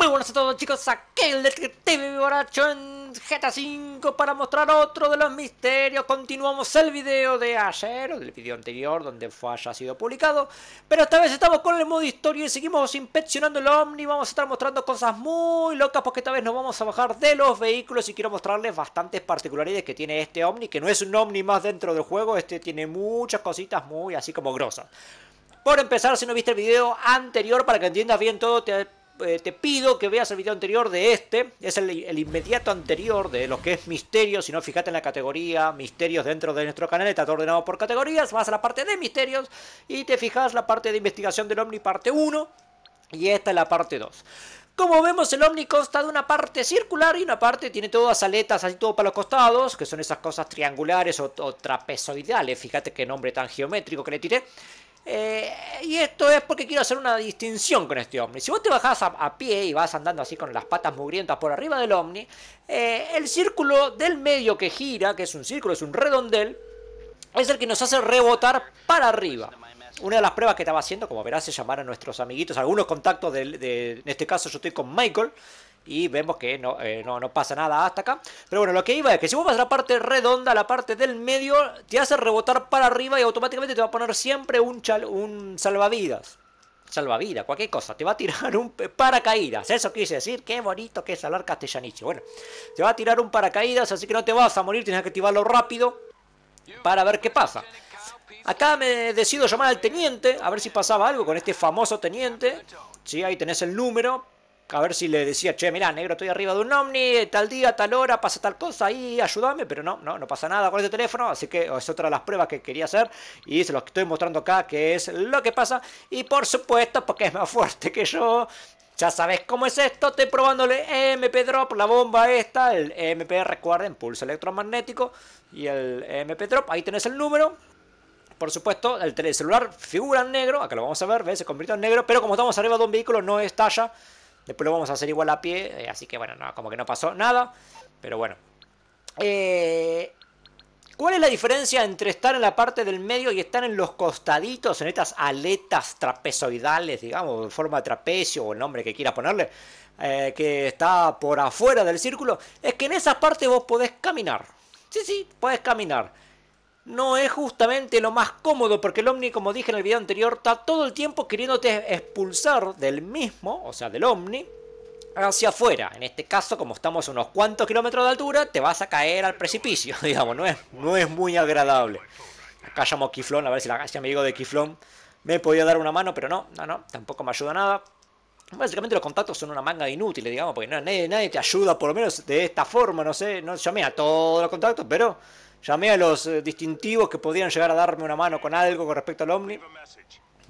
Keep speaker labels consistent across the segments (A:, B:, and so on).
A: Muy buenas a todos chicos, aquí el Detective Boracho en GTA 5 para mostrar otro de los misterios. Continuamos el video de ayer, o del video anterior, donde fue, haya sido publicado. Pero esta vez estamos con el modo historia y seguimos inspeccionando el Omni. Vamos a estar mostrando cosas muy locas porque esta vez nos vamos a bajar de los vehículos y quiero mostrarles bastantes particularidades que tiene este Omni, que no es un Omni más dentro del juego, este tiene muchas cositas muy así como grosas. Por empezar, si no viste el video anterior, para que entiendas bien todo, te eh, te pido que veas el video anterior de este, es el, inmediato anterior de lo que es misterios. si no fíjate en la categoría misterios dentro de nuestro canal, está ordenado por categorías, vas a la parte de misterios y te fijas la parte de investigación del Omni parte 1 y esta es la parte 2. Como vemos, el Omni consta de una parte circular y una parte tiene todas aletas así todo para los costados, que son esas cosas triangulares o, o trapezoidales. Fíjate qué nombre tan geométrico que le tiré. Eh, y esto es porque quiero hacer una distinción con este ovni. Si vos te bajás a, pie y vas andando así con las patas mugrientas por arriba del ovni, eh, el círculo del medio que gira, que es un círculo, es un redondel, es el que nos hace rebotar para arriba. Una de las pruebas que estaba haciendo, como verás, se llamar a nuestros amiguitos, algunos contactos, de, de, en este caso yo estoy con Michael, y vemos que eh, no, pasa nada hasta acá. Pero bueno, lo que iba es que si vos vas a la parte redonda, la parte del medio, te hace rebotar para arriba y automáticamente te va a poner siempre un, un salvavidas salvavidas, cualquier cosa, te va a tirar un paracaídas, eso quise decir, qué bonito que es hablar castellanicho bueno, te va a tirar un paracaídas, así que no te vas a morir, tienes que activarlo rápido para ver qué pasa. Acá me decido llamar al teniente, a ver si pasaba algo con este famoso teniente, sí, ahí tenés el número, a ver si le decía, che, mira negro, estoy arriba de un ovni, eh, tal día, tal hora, pasa tal cosa, ahí, ayúdame, pero no, no, no pasa nada con este teléfono, así que es otra de las pruebas que quería hacer y se los estoy mostrando acá, que es lo que pasa, y por supuesto, porque es más fuerte que yo, ya sabes cómo es esto, estoy probándole MP Drop, la bomba esta, el MP, recuerden, pulso electromagnético y el MP Drop, ahí tenés el número. Por supuesto, el celular figura en negro, acá lo vamos a ver, ¿ves? se convirtió en negro, pero como estamos arriba de un vehículo no estalla, Después lo vamos a hacer igual a pie, eh, así que bueno, como que no pasó nada, pero bueno. Eh, ¿Cuál es la diferencia entre estar en la parte del medio y estar en los costaditos, en estas aletas trapezoidales, digamos, en forma de trapecio o el nombre que quieras ponerle, eh, que está por afuera del círculo? Es que en esa parte vos podés caminar. Sí, sí, podés caminar no es justamente lo más cómodo porque el Omni, como dije en el video anterior, está todo el tiempo queriéndote expulsar del mismo, o sea, del Omni, hacia afuera. En este caso, como estamos a unos cuantos kilómetros de altura, te vas a caer al precipicio, digamos, no es, no es muy agradable. Acá llamo Kiflón, a ver si, la, amigo de Kiflón me podía dar una mano, pero no, no, no, tampoco me ayuda nada. Básicamente los contactos son una manga inútil, digamos, porque nadie, te ayuda, por lo menos de esta forma, no sé, no llamé a todos los contactos, pero Llamé a los eh, distintivos que podían llegar a darme una mano con algo con respecto al Omni.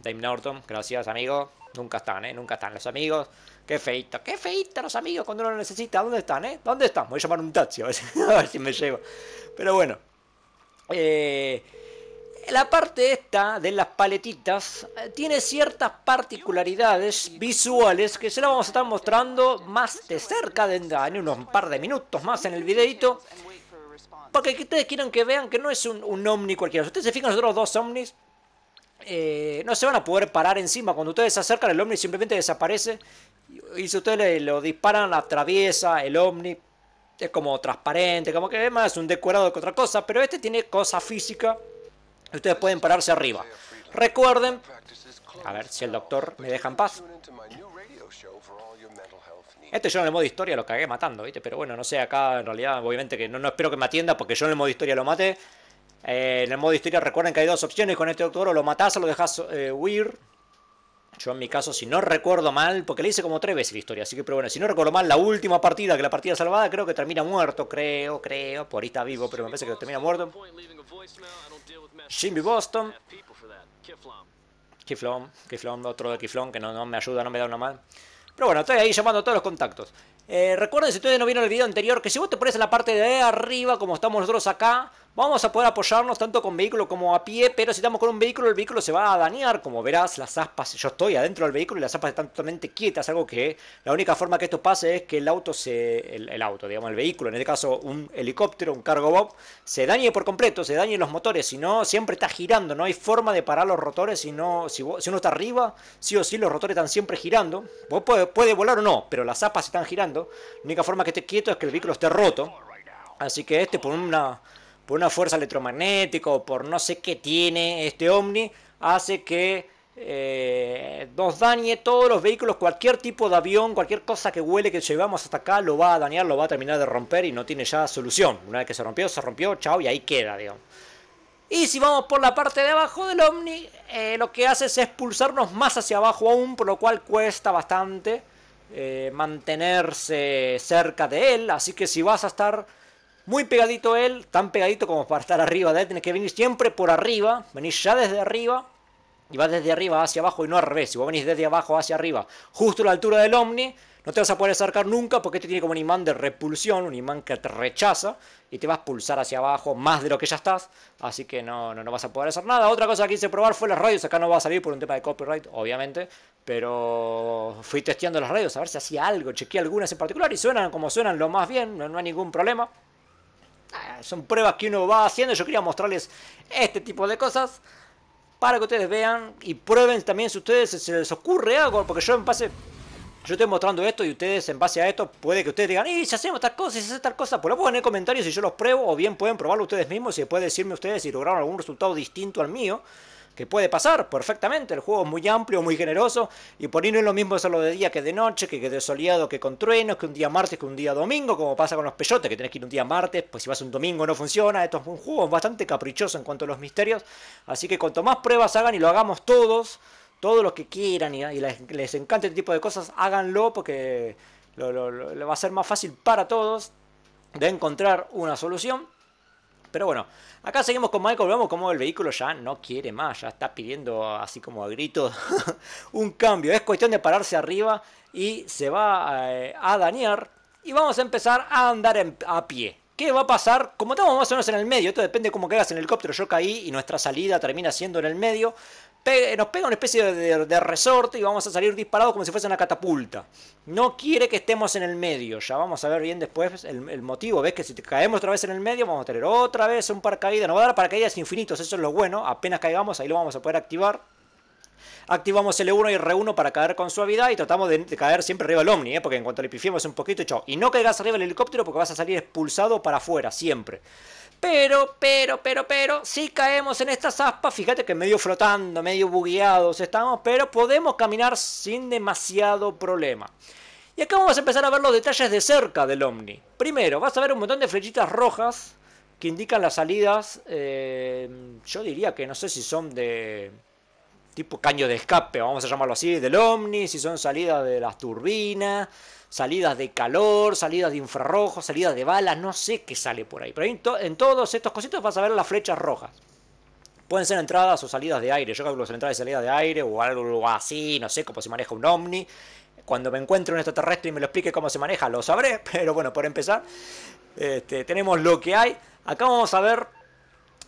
A: Dame Norton, gracias amigo. Nunca están, ¿eh? Nunca están los amigos. Qué feito, qué feito los amigos cuando uno lo necesita. ¿Dónde están, eh? ¿Dónde están? Voy a llamar un taxi a ver si, me llevo. Pero bueno. Eh, la parte esta de las paletitas eh, tiene ciertas particularidades visuales que se las vamos a estar mostrando más de cerca de, en unos par de minutos más en el videito porque ustedes quieran que vean que no es un, un ovni cualquiera. Si ustedes se fijan, los dos ovnis eh, no se van a poder parar encima. Cuando ustedes se acercan, el ovni simplemente desaparece. Y si ustedes lo disparan, la atraviesa el ovni. Es como transparente, como que es más un decorado que otra cosa. Pero este tiene cosa física. Ustedes pueden pararse arriba. Recuerden, a ver si el doctor me deja en paz. Este yo en el modo historia lo cagué matando, ¿viste? Pero bueno, no sé, acá en realidad, obviamente que no, no espero que me atienda porque yo en el modo historia lo maté eh, en el modo historia recuerden que hay dos opciones con este doctor, o lo matás o lo dejas eh, huir. Yo en mi caso, si no recuerdo mal, porque le hice como tres veces la historia, así que pero bueno, si no recuerdo mal, la última partida, que la partida salvada, creo que termina muerto, creo, creo, por ahí está vivo, pero me parece que termina muerto. Jimmy Boston. Kiflom, Kiflom, otro de Kiflom que no, no me ayuda, no me da una mal. Pero bueno, estoy ahí llamando a todos los contactos. Eh, recuerden, si ustedes no vieron el video anterior, que si vos te pones en la parte de arriba, como estamos nosotros acá, vamos a poder apoyarnos tanto con vehículo como a pie, pero si estamos con un vehículo, el vehículo se va a dañar, como verás, las aspas, yo estoy adentro del vehículo y las aspas están totalmente quietas, algo que la única forma que esto pase es que el auto se, el, auto, digamos, el vehículo, en este caso un helicóptero, un cargo bob, se dañe por completo, se dañen los motores, si no, siempre está girando, no hay forma de parar los rotores, si, si, uno está arriba, sí o sí los rotores están siempre girando, vos puede, volar o no, pero las aspas están girando, la única forma que esté quieto es que el vehículo esté roto. Así que este por una, por una fuerza electromagnética o por no sé qué tiene este OVNI hace que eh, nos dañe todos los vehículos, cualquier tipo de avión, cualquier cosa que huele que llevamos hasta acá, lo va a dañar, lo va a terminar de romper y no tiene ya solución. Una vez que se rompió, se rompió, chao, y ahí queda, Y si vamos por la parte de abajo del OVNI eh, lo que hace es expulsarnos más hacia abajo aún, por lo cual cuesta bastante. Eh, mantenerse cerca de él. Así que si vas a estar muy pegadito a él, tan pegadito como para estar arriba de él, tienes que venir siempre por arriba, venís ya desde arriba y va desde arriba hacia abajo y no al revés. Si vos venís desde abajo hacia arriba, justo a la altura del Omni, no te vas a poder acercar nunca porque este tiene como un imán de repulsión, un imán que te rechaza y te vas a pulsar hacia abajo más de lo que ya estás. Así que no, no, no vas a poder hacer nada. Otra cosa que hice probar fue las radios. Acá no va a salir por un tema de copyright, obviamente. Pero fui testeando las radios a ver si hacía algo. Chequeé algunas en particular y suenan como suenan lo más bien. no, no hay ningún problema ah, son pruebas que uno va haciendo. Yo quería mostrarles este tipo de cosas para que ustedes vean y prueben también si ustedes se les ocurre algo, porque yo en pase yo estoy mostrando esto y ustedes en base a esto puede que ustedes digan, y si hacemos tal cosa, si hacemos tal cosa, pues lo pueden en comentarios si yo los pruebo o bien pueden probarlo ustedes mismos y después decirme ustedes si lograron algún resultado distinto al mío. Que puede pasar perfectamente, el juego es muy amplio, muy generoso, y por ahí no es lo mismo hacerlo de día que de noche, que, que de soleado, que con truenos, que un día martes, que un día domingo, como pasa con los peyotes, que tenés que ir un día martes, pues si vas un domingo no funciona, esto es un juego bastante caprichoso en cuanto a los misterios, así que cuanto más pruebas hagan y lo hagamos todos, todos los que quieran y, les, les, encanta este tipo de cosas, háganlo porque lo, va a ser más fácil para todos de encontrar una solución. Pero bueno, acá seguimos con Michael, vemos como el vehículo ya no quiere más, ya está pidiendo así como a gritos un cambio. Es cuestión de pararse arriba y se va eh, a dañar y vamos a empezar a andar a pie. ¿Qué va a pasar? Como estamos más o menos en el medio, esto depende de cómo caigas en el helicóptero. Yo caí y nuestra salida termina siendo en el medio nos pega una especie de, resorte y vamos a salir disparados como si fuese una catapulta. No quiere que estemos en el medio. Ya vamos a ver bien después el, motivo. Ves que si caemos otra vez en el medio, vamos a tener otra vez un paracaídas. No va a dar paracaídas infinitos, eso es lo bueno. Apenas caigamos, ahí lo vamos a poder activar. Activamos L1 e y R1 para caer con suavidad y tratamos de caer siempre arriba del Omni, ¿eh? porque en cuanto le pifiemos un poquito, chao. Y no caigas arriba del helicóptero porque vas a salir expulsado para afuera, siempre. Pero, pero, pero, pero, si caemos en estas aspas, fíjate que medio flotando, medio bugueados estamos, pero podemos caminar sin demasiado problema. Y acá vamos a empezar a ver los detalles de cerca del Omni. Primero, vas a ver un montón de flechitas rojas que indican las salidas. Eh, yo diría que no sé si son de tipo caño de escape, vamos a llamarlo así, del OVNI, si son salidas de las turbinas, salidas de calor, salidas de infrarrojos, salidas de balas, no sé qué sale por ahí. Pero en, todos estos cositos vas a ver las flechas rojas. Pueden ser entradas o salidas de aire. Yo creo que son entradas y salidas de aire o algo así, no sé cómo se maneja un OVNI. Cuando me encuentre un extraterrestre y me lo explique cómo se maneja, lo sabré. Pero bueno, por empezar, este, tenemos lo que hay. Acá vamos a ver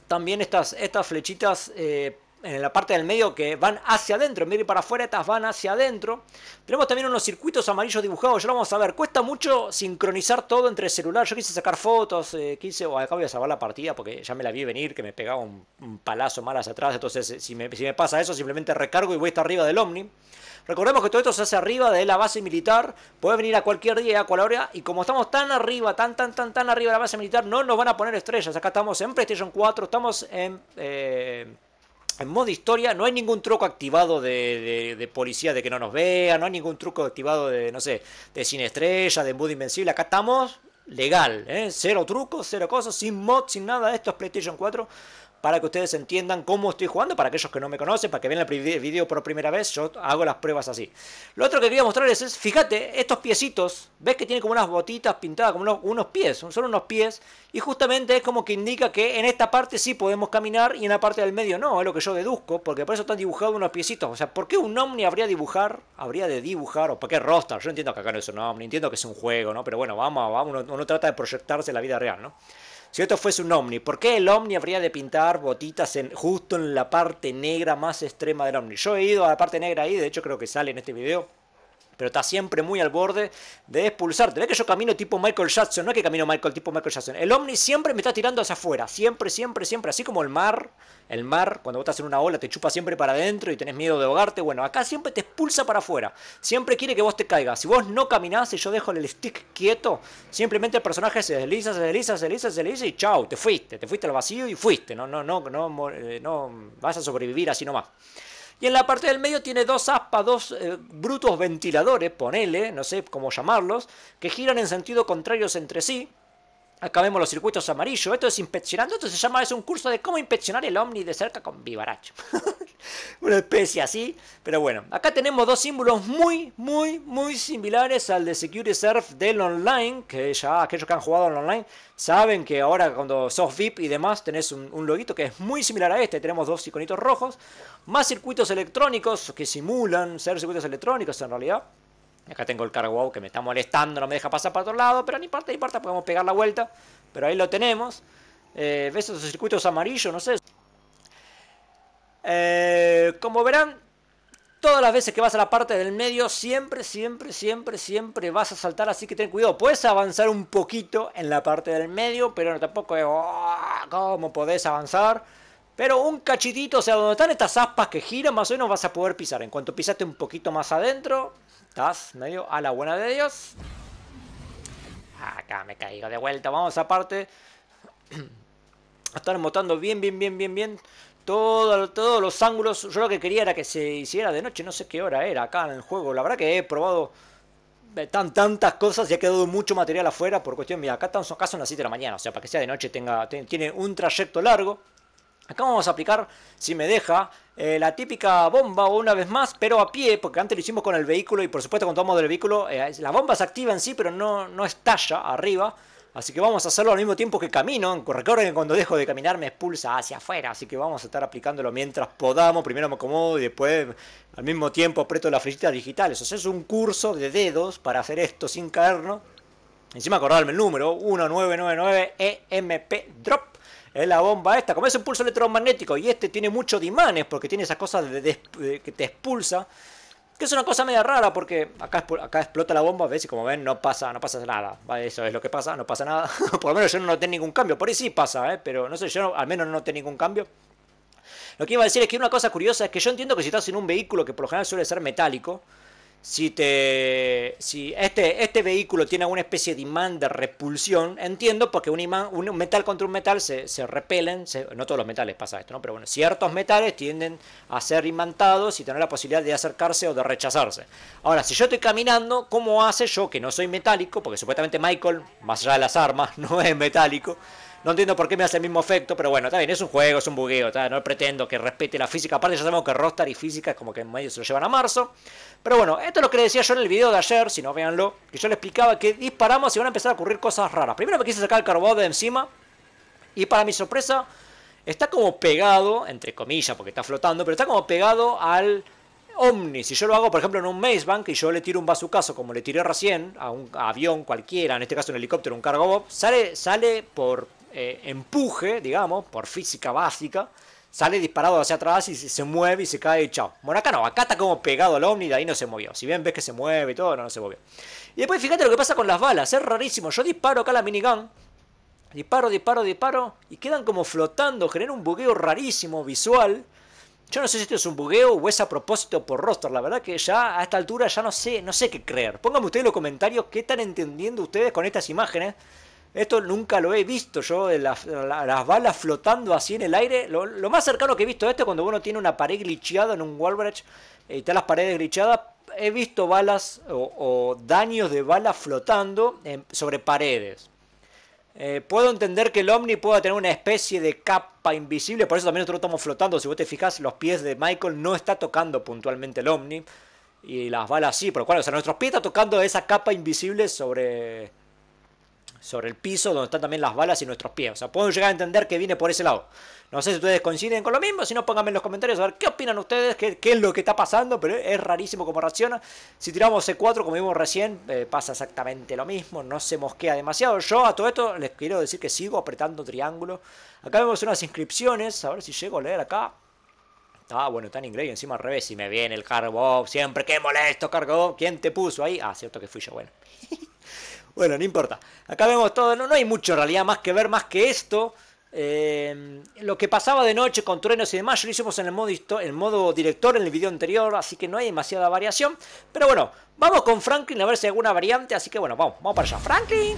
A: también estas, estas flechitas eh, en la parte del medio que van hacia adentro, en vez para afuera, estas van hacia adentro. Tenemos también unos circuitos amarillos dibujados, ya lo vamos a ver. Cuesta mucho sincronizar todo entre celular. Yo quise sacar fotos, eh, quise, acá voy a salvar la partida porque ya me la vi venir, que me pegaba un, palazo mal hacia atrás. Entonces, eh, si me, pasa eso, simplemente recargo y voy hasta arriba del Omni. Recordemos que todo esto se hace arriba de la base militar. Puede venir a cualquier día, a cualquier hora. Y como estamos tan arriba, tan, tan, tan, tan arriba de la base militar, no nos van a poner estrellas. Acá estamos en PlayStation 4, estamos en... Eh, en modo historia no hay ningún truco activado de, policía de que no nos vea, no hay ningún truco activado de, no sé, de cine estrella, de embudo invencible. Acá estamos legal, ¿eh? cero trucos, cero cosas, sin mod, sin nada. Esto es PlayStation 4 para que ustedes entiendan cómo estoy jugando, para aquellos que no me conocen, para que vean el video por primera vez, yo hago las pruebas así. Lo otro que quería mostrarles es, fíjate, estos piecitos, ves que tiene como unas botitas pintadas, como unos, pies, son unos pies, y justamente es como que indica que en esta parte sí podemos caminar y en la parte del medio no, es lo que yo deduzco, porque por eso están dibujados unos piecitos, o sea, ¿por qué un Omni habría dibujar, habría de dibujar, o para qué roster. Yo entiendo que acá no es un Omni, entiendo que es un juego, ¿no? Pero bueno, vamos, vamos uno trata de proyectarse la vida real, ¿no? si esto fuese un ovni, ¿por qué el ovni habría de pintar botitas en, justo en la parte negra más extrema del ovni? Yo he ido a la parte negra ahí, de hecho creo que sale en este video pero está siempre muy al borde de expulsarte. es que yo camino tipo Michael Jackson, no es que camino Michael tipo Michael Jackson. El Omni siempre me está tirando hacia afuera, siempre, siempre, siempre. Así como el mar, el mar, cuando vos estás en una ola, te chupa siempre para adentro y tenés miedo de ahogarte. Bueno, acá siempre te expulsa para afuera, siempre quiere que vos te caigas. Si vos no caminás y yo dejo el stick quieto, simplemente el personaje se desliza, se desliza, se desliza, se desliza y chau, te fuiste, te fuiste al vacío y fuiste. No, no, no, no, no, eh, no vas a sobrevivir así nomás. Y en la parte del medio tiene dos aspas, dos eh, brutos ventiladores, ponele, no sé cómo llamarlos, que giran en sentido contrario entre sí, Acabemos los circuitos amarillos. Esto es inspeccionando. Esto se llama, es un curso de cómo inspeccionar el Omni de cerca con vivaracho. Una especie así. Pero bueno, acá tenemos dos símbolos muy, muy, muy similares al de Security Surf del online. Que ya aquellos que han jugado al online saben que ahora cuando sos VIP y demás tenés un, un loguito que es muy similar a este. Tenemos dos iconitos rojos. Más circuitos electrónicos que simulan ser circuitos electrónicos en realidad. Acá tengo el cargo que me está molestando, no me deja pasar para otro lado, pero ni parte ni parte podemos pegar la vuelta. Pero ahí lo tenemos. Eh, ¿Ves esos circuitos amarillos? No sé. Eh, como verán, todas las veces que vas a la parte del medio, siempre, siempre, siempre, siempre vas a saltar, así que ten cuidado. Puedes avanzar un poquito en la parte del medio, pero tampoco es como oh, cómo podés avanzar. Pero un cachitito, o sea, donde están estas aspas que giran, más o menos vas a poder pisar. En cuanto pisaste un poquito más adentro, estás medio a la buena de Dios. Acá me caigo de vuelta. Vamos aparte. Estar montando bien, bien, bien, bien, bien. Todo, todos los ángulos. Yo lo que quería era que se hiciera de noche. No sé qué hora era acá en el juego. La verdad que he probado eh, tan, tantas cosas y ha quedado mucho material afuera por cuestión. Mira, acá, están, acá son las 7 de la mañana. O sea, para que sea de noche tenga, tiene un trayecto largo. Acá vamos a aplicar, si me deja, eh, la típica bomba una vez más, pero a pie, porque antes lo hicimos con el vehículo y por supuesto cuando vamos del vehículo, eh, la bomba se activa en sí, pero no, no estalla arriba. Así que vamos a hacerlo al mismo tiempo que camino. Recuerden que cuando dejo de caminar me expulsa hacia afuera. Así que vamos a estar aplicándolo mientras podamos. Primero me acomodo y después al mismo tiempo aprieto las flechitas digitales. O sea, es un curso de dedos para hacer esto sin caernos. Encima acordarme el número 1999 EMP Drop es la bomba esta. Como es un pulso electromagnético y este tiene muchos de imanes porque tiene esas cosas de, que te expulsa. Que es una cosa media rara porque acá, acá explota la bomba, ¿ves? Y como ven, no pasa, no pasa nada. eso es lo que pasa, no pasa nada. por lo menos yo no noté ningún cambio. Por ahí sí pasa, ¿eh? Pero no sé, yo al menos no noté ningún cambio. Lo que iba a decir es que una cosa curiosa es que yo entiendo que si estás en un vehículo que por lo general suele ser metálico, si, te, si este, este vehículo tiene alguna especie de imán de repulsión, entiendo porque un imán, un metal contra un metal se, se repelen, no todos los metales pasa esto, ¿no? pero bueno, ciertos metales tienden a ser imantados y tener la posibilidad de acercarse o de rechazarse. Ahora, si yo estoy caminando, ¿cómo hace yo que no soy metálico? Porque supuestamente Michael, más allá de las armas, no es metálico. No entiendo por qué me hace el mismo efecto, pero bueno, está bien, es un juego, es un bugueo, no pretendo que respete la física. Aparte, ya sabemos que roster y física es como que en medio se lo llevan a marzo. Pero bueno, esto es lo que le decía yo en el video de ayer, si no véanlo, que yo le explicaba que disparamos y van a empezar a ocurrir cosas raras. Primero me quise sacar el carbón de encima, y para mi sorpresa, está como pegado, entre comillas, porque está flotando, pero está como pegado al Omni. Si yo lo hago, por ejemplo, en un Maze Bank y yo le tiro un bazucazo, como le tiré recién, a un avión cualquiera, en este caso un helicóptero, un cargo sale, sale por eh, empuje, digamos, por física básica, sale disparado hacia atrás y se mueve y se cae y chao. Bueno, acá no, acá está como pegado al ovni, y ahí no se movió. Si bien ves que se mueve y todo, no, no se movió. Y después fíjate lo que pasa con las balas, es rarísimo. Yo disparo acá la minigun, disparo, disparo, disparo, y quedan como flotando, genera un bugueo rarísimo visual. Yo no sé si esto es un bugueo o es a propósito por roster. La verdad que ya a esta altura ya no sé, no sé qué creer. Pónganme ustedes en los comentarios qué están entendiendo ustedes con estas imágenes. Esto nunca lo he visto yo, eh, las, balas flotando así en el aire. Lo, más cercano que he visto a esto es cuando uno tiene una pared glitchada en un wall eh, y están las paredes glitchadas. He visto balas o, daños de balas flotando sobre paredes. Eh, puedo entender que el Omni pueda tener una especie de capa invisible, por eso también nosotros estamos flotando. Si vos te fijas, los pies de Michael no está tocando puntualmente el Omni. Y las balas sí, por lo cual, o sea, nuestros pies están tocando esa capa invisible sobre, sobre el piso donde están también las balas y nuestros pies. O sea, puedo llegar a entender que viene por ese lado. No sé si ustedes coinciden con lo mismo, si no pónganme en los comentarios a ver qué opinan ustedes, qué, es lo que está pasando, pero es rarísimo cómo reacciona. Si tiramos e C4, como vimos recién, eh, pasa exactamente lo mismo, no se mosquea demasiado. Yo a todo esto les quiero decir que sigo apretando triángulo. Acá vemos unas inscripciones, a ver si llego a leer acá. Ah, bueno, está en inglés encima al revés. Y me viene el cargo, siempre que molesto, cargo. ¿Quién te puso ahí? Ah, cierto que fui yo, bueno. Bueno, no importa. Acá vemos todo, no, no hay mucho en realidad más que ver, más que esto. Eh, lo que pasaba de noche con truenos y demás, lo hicimos en el, modo en el modo director en el video anterior, así que no hay demasiada variación. Pero bueno, vamos con Franklin a ver si hay alguna variante, así que bueno, vamos, vamos para allá. Franklin.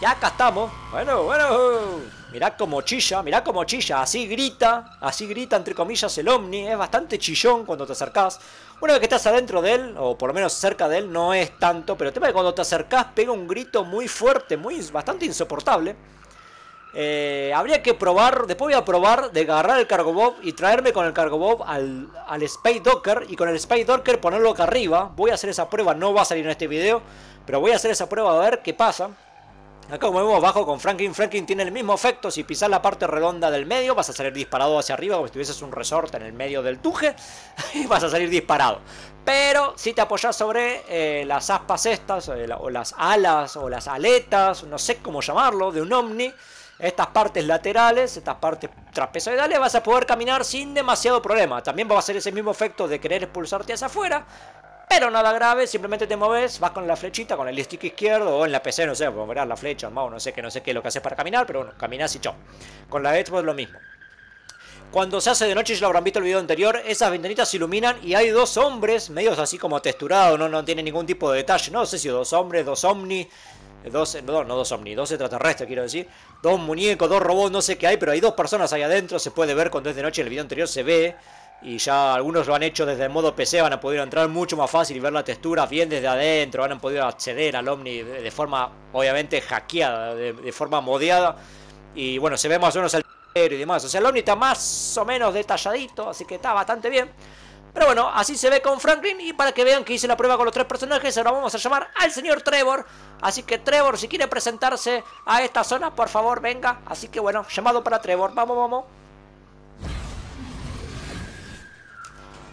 A: Ya acá estamos. Bueno, bueno. Mirá como chilla, mirá como chilla. Así grita, así grita entre comillas el Omni. Es bastante chillón cuando te acercás. Una vez que estás adentro de él, o por lo menos cerca de él, no es tanto. Pero el tema es que cuando te acercás pega un grito muy fuerte, muy bastante insoportable. Eh, habría que probar, después voy a probar de agarrar el cargo bob y traerme con el cargo bob al, al Docker y con el Space Docker ponerlo acá arriba. Voy a hacer esa prueba, no va a salir en este video, pero voy a hacer esa prueba a ver qué pasa. Acá como vemos bajo con Franklin, Franklin tiene el mismo efecto, si pisas la parte redonda del medio vas a salir disparado hacia arriba como si tuvieses un resorte en el medio del tuje y vas a salir disparado. Pero si te apoyas sobre eh, las aspas estas, o, o las alas, o las aletas, no sé cómo llamarlo, de un ovni, estas partes laterales, estas partes trapezoidales, vas a poder caminar sin demasiado problema. También va a ser ese mismo efecto de querer expulsarte hacia afuera, pero nada grave, simplemente te moves, vas con la flechita, con el stick izquierdo o en la PC, no sé, verás, la flecha, el mouse, no sé qué, no sé qué, lo que haces para caminar, pero bueno, caminas y chao. Con la Xbox lo mismo. Cuando se hace de noche, ya lo habrán visto el video anterior, esas ventanitas se iluminan y hay dos hombres, medios así como texturados, no, no tiene ningún tipo de detalle. No sé si dos hombres, dos ovni, dos, no, no dos ovnis, dos extraterrestres quiero decir, dos muñecos, dos robots, no sé qué hay, pero hay dos personas ahí adentro, se puede ver cuando es de noche, en el video anterior se ve y ya algunos lo han hecho desde el modo PC, van a poder entrar mucho más fácil y ver la textura bien desde adentro, van a poder acceder al Omni de forma obviamente hackeada, de, forma modeada y bueno, se ve más o menos el y demás, o sea, el Omni está más o menos detalladito, así que está bastante bien. Pero bueno, así se ve con Franklin y para que vean que hice la prueba con los tres personajes, ahora vamos a llamar al señor Trevor. Así que Trevor, si quiere presentarse a esta zona, por favor, venga. Así que bueno, llamado para Trevor, vamos, vamos.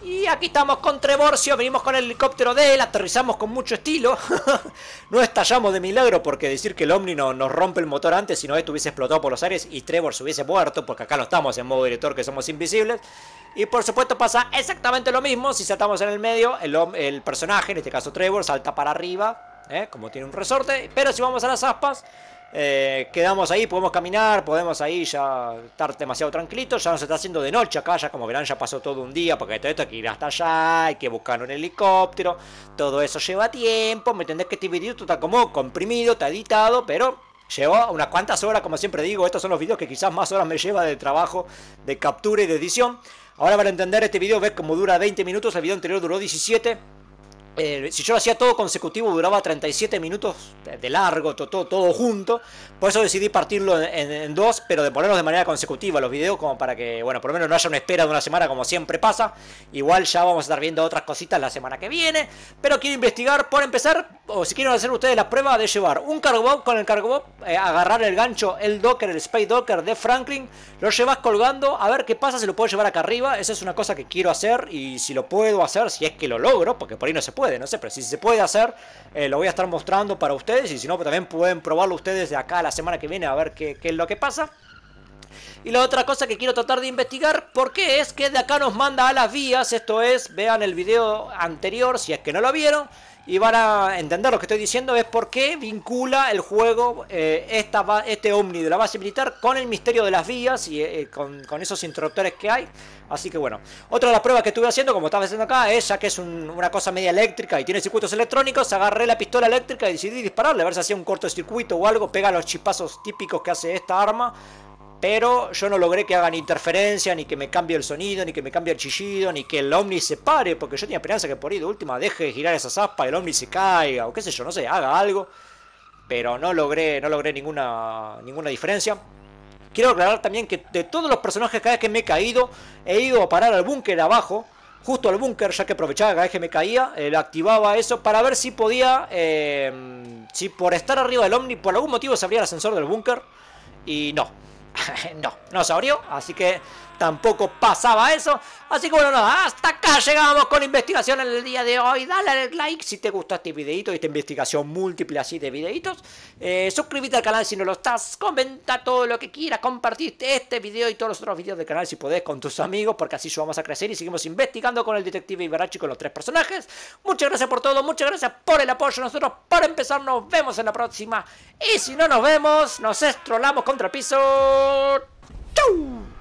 A: Y aquí estamos con Trevorcio, venimos con el helicóptero de él, aterrizamos con mucho estilo. no estallamos de milagro porque decir que el Omni no, nos rompe el motor antes, si no esto hubiese explotado por los aires y Trevor se hubiese muerto, porque acá no estamos en modo director que somos invisibles. Y por supuesto pasa exactamente lo mismo, si saltamos en el medio, el, personaje, en este caso Trevor, salta para arriba, ¿eh? como tiene un resorte. Pero si vamos a las aspas, eh, quedamos ahí, podemos caminar, podemos ahí ya estar demasiado tranquilitos. Ya nos está haciendo de noche acá, ya como verán, ya pasó todo un día, porque todo esto hay que ir hasta allá, hay que buscar un helicóptero, todo eso lleva tiempo. Me entendés que este video está como comprimido, está editado, pero llevó unas cuantas horas, como siempre digo. Estos son los videos que quizás más horas me lleva de trabajo de captura y de edición. Ahora para entender este video, ves como dura 20 minutos, el video anterior duró 17 eh, si yo lo hacía todo consecutivo, duraba 37 minutos de largo, todo, todo junto. Por eso decidí partirlo en, dos, pero de ponerlos de manera consecutiva los videos, como para que, bueno, por lo menos no haya una espera de una semana, como siempre pasa. Igual ya vamos a estar viendo otras cositas la semana que viene. Pero quiero investigar, por empezar, o si quieren hacer ustedes la prueba de llevar un cargo con el cargo eh, agarrar el gancho, el docker, el space docker de Franklin, lo llevas colgando, a ver qué pasa, si lo puedo llevar acá arriba. Esa es una cosa que quiero hacer y si lo puedo hacer, si es que lo logro, porque por ahí no se puede no sé, pero si se puede hacer, eh, lo voy a estar mostrando para ustedes y si no, pues, también pueden probarlo ustedes de acá a la semana que viene a ver qué, qué es lo que pasa. Y la otra cosa que quiero tratar de investigar, ¿por qué es que de acá nos manda a las vías? Esto es, vean el video anterior si es que no lo vieron y van a entender lo que estoy diciendo, es por qué vincula el juego eh, esta, este ovni de la base militar con el misterio de las vías y eh, con, esos interruptores que hay. Así que bueno, otra de las pruebas que estuve haciendo, como estaba haciendo acá, es ya que es una cosa media eléctrica y tiene circuitos electrónicos, agarré la pistola eléctrica y decidí dispararle, a ver si hacía un cortocircuito o algo, pega los chispazos típicos que hace esta arma pero yo no logré que hagan interferencia, ni que me cambie el sonido, ni que me cambie el chillido, ni que el Omni se pare, porque yo tenía esperanza que por ahí última deje de girar esa zapa, el Omni se caiga, o qué sé yo, no sé, haga algo. Pero no logré, no logré ninguna, ninguna diferencia. Quiero aclarar también que de todos los personajes, cada vez que me he caído, he ido a parar al búnker abajo, justo al búnker, ya que aprovechaba cada vez que me caía, eh, activaba eso para ver si podía, eh, si por estar arriba del Omni, por algún motivo se abría el ascensor del búnker. Y no, no, no se abrió, así que tampoco pasaba eso. Así que bueno, hasta acá llegamos con investigación en el día de hoy. Dale like si te gustó este videito, esta investigación múltiple así de videitos. Eh, suscríbete al canal si no lo estás, comenta todo lo que quieras, compartiste este video y todos los otros videos del canal si podés con tus amigos, porque así vamos a crecer y seguimos investigando con el detective Ibarachi con los tres personajes. Muchas gracias por todo, muchas gracias por el apoyo. Nosotros para empezar nos vemos en la próxima. Y si no nos vemos, nos estrolamos contra el piso. ¡Chau!